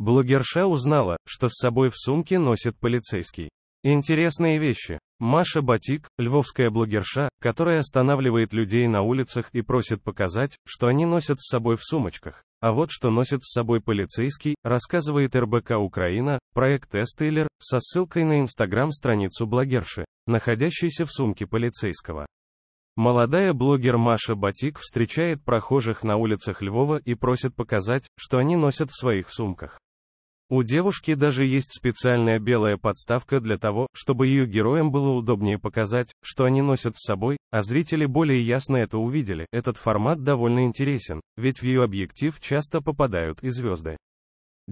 Блогерша узнала, что с собой в сумке носит полицейский. Интересные вещи. Маша Батик, львовская блогерша, которая останавливает людей на улицах и просит показать, что они носят с собой в сумочках. А вот что носит с собой полицейский, рассказывает РБК Украина, проект Эстейлер, со ссылкой на инстаграм-страницу блогерши, находящейся в сумке полицейского. Молодая блогер Маша Батик встречает прохожих на улицах Львова и просит показать, что они носят в своих сумках. У девушки даже есть специальная белая подставка для того, чтобы ее героям было удобнее показать, что они носят с собой, а зрители более ясно это увидели. Этот формат довольно интересен, ведь в ее объектив часто попадают и звезды.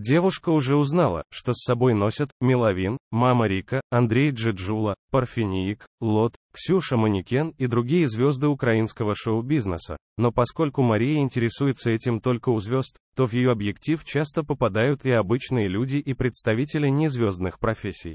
Девушка уже узнала, что с собой носят Миловин, Мама Рика, Андрей Джиджула, Парфениик, Лот, Ксюша Манекен и другие звезды украинского шоу-бизнеса. Но поскольку Мария интересуется этим только у звезд, то в ее объектив часто попадают и обычные люди и представители незвездных профессий.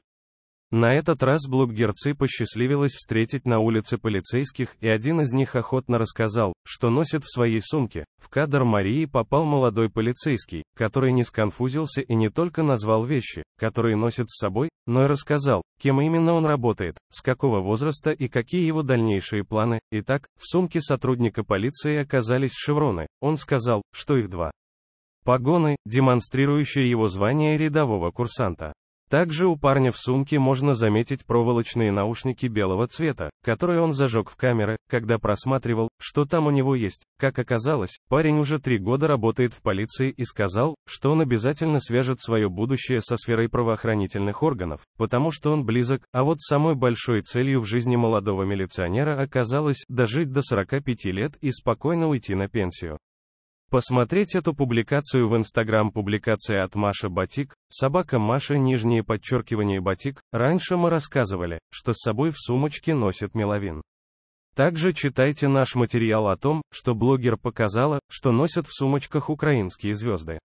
На этот раз блогерцы посчастливилось встретить на улице полицейских, и один из них охотно рассказал, что носит в своей сумке. В кадр Марии попал молодой полицейский, который не сконфузился и не только назвал вещи, которые носит с собой, но и рассказал, кем именно он работает, с какого возраста и какие его дальнейшие планы. Итак, в сумке сотрудника полиции оказались шевроны. Он сказал, что их два. Погоны, демонстрирующие его звание рядового курсанта. Также у парня в сумке можно заметить проволочные наушники белого цвета, которые он зажег в камеры, когда просматривал, что там у него есть. Как оказалось, парень уже три года работает в полиции и сказал, что он обязательно свяжет свое будущее со сферой правоохранительных органов, потому что он близок, а вот самой большой целью в жизни молодого милиционера оказалось дожить до 45 лет и спокойно уйти на пенсию. Посмотреть эту публикацию в Инстаграм публикация от Маша Батик, собака Маша нижние подчеркивание Батик, раньше мы рассказывали, что с собой в сумочке носит меловин. Также читайте наш материал о том, что блогер показала, что носят в сумочках украинские звезды.